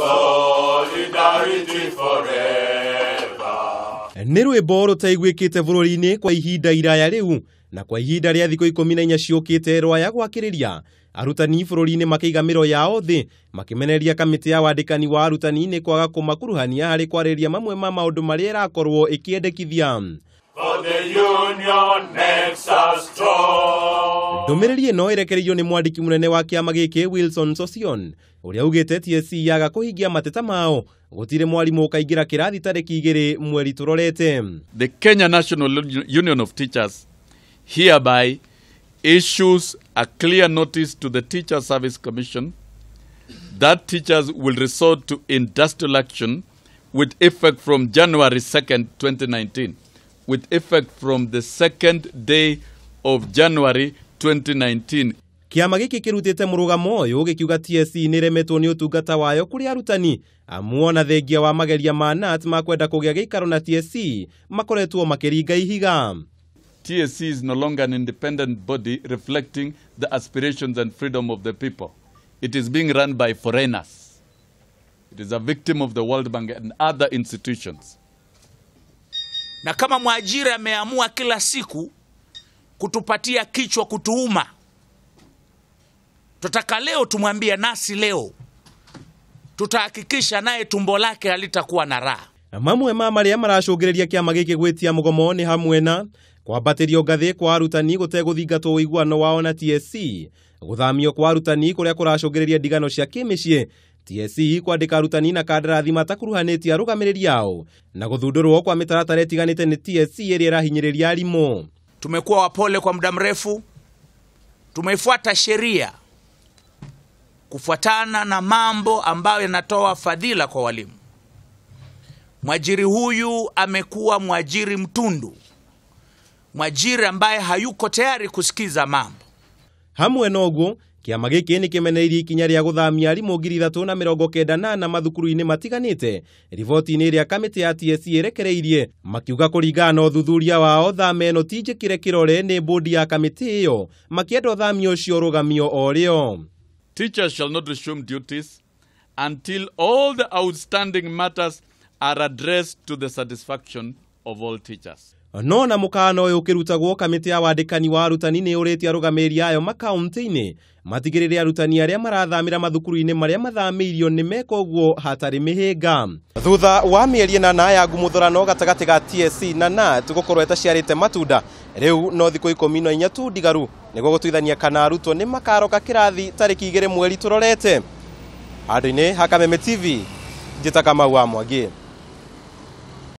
solidarity forever nä rwä mbo rũtaiguä kä te kwa ihinda iraya rä u na kwa ihinda rĩa thikũ ikũmi na inya ciũkĩte rwaya gwakĩrĩria arutani bũrũri-inĩ makĩiga mĩro yao thĩ makĩmeneria kamĩtĩ ya wandĩkani wa arutani nĩ kwaga kũmakuruhania harĩ kwarĩrĩria mamwe ma maũndũ marĩa ĩrakorwo ĩkĩendekithia ndũmĩrĩri ĩno ĩrekereirio nĩ mwandĩki mũnene wa kĩama gĩkĩ Wilson Sossion ũrĩa ugĩte TSC yaga kũhingia mateta mao gũtirĩ mwarimũ ũkaingĩra kĩrathi tarĩki igĩrĩ mweri tũrorete The Kenya National Union of Teachers hereby issues a clear notice to the Teacher Service Commission that teachers will resort to industrial action with effect from January 2nd, 2019, with effect from the second day of January 2019 kĩama gĩkĩ kĩrutĩte mũrũgamo ũyũ gĩkiuga TSC e nĩ ĩremetwo nĩ ũtungata wayo kũrĩ arutani amu ona thengia wa mageria ma nat ma kwenda kũgĩa gĩikaro na TSC e makoretwo makĩringa ihiga TSC e is no longer an independent body reflecting the aspirations and freedom of the people. It is being run by foreigners. It is a victim of the World Bank and other institutions. Na kama mwajiri ameamua kila siku kutupatia kichwa kutuuma. Tutaka leo tumwambie nasi leo tutahakikisha naye tumbo lake halitakuwa na raha mamwe ma maria maracũngĩrĩria kĩama giki gwitia mugomo ni hamwe na kwambatĩrio ngathi kwa arutani gũtegũthingatwo ũiguano wao na TSC e, gũthamio kwa arutani kũrĩa kũracũngĩrĩria ndigano cia kĩmĩciĩ TSC e kwandĩka arutani na kandarathi matakuruhanĩtie arũgamĩrĩri ao na guthundurwo kwa mitaratara ĩtiganĩte nĩ TSC e ĩrĩa ĩrahinyĩrĩria arimũ Tumekuwa wapole kwa muda mrefu, tumeifuata sheria kufuatana na mambo ambayo yanatoa fadhila kwa walimu. Mwajiri huyu amekuwa mwajiri mtundu, mwajiri ambaye hayuko tayari kusikiza mambo. Hamwe Nogu kĩama gĩkĩ nĩ kĩmeneirie ikinya rĩa gũthamia arimũ ngiri ithatũ na mĩrongo kenda na ana mathukuru-inĩ matiganĩte riboti-inĩ ĩrĩa kamĩtĩ ya TSC ĩrekereirie makiuga kũringana na ũthuthuria wao thama ĩno ti njĩkĩre kĩrore nĩ mbũndi ya kamĩtĩ ĩyo makĩenda ũthamio ũcio ũrũgamio o rĩo Teachers shall not resume duties until all the outstanding matters are addressed to the satisfaction of all teachers no na mukana uyu ukirutagwo kamiti ya wandikani wa arutani ni yuritie arugamiriri ayo makaunti-ini matigirire arutani aria marathamira mathukuru-ini maria mathamiirio ni meka uguo hatari mihinga thutha wa mieri na ya ngumuthurano gatagati ga tsc na nat gukorwo te matunda riu no ikå mi na inya tu ndigaru niguo gutuithania kana arutwo ni makaroka kirathi tariki igiri mweri turorete handu-ini ha tv njita kamau wa mwangi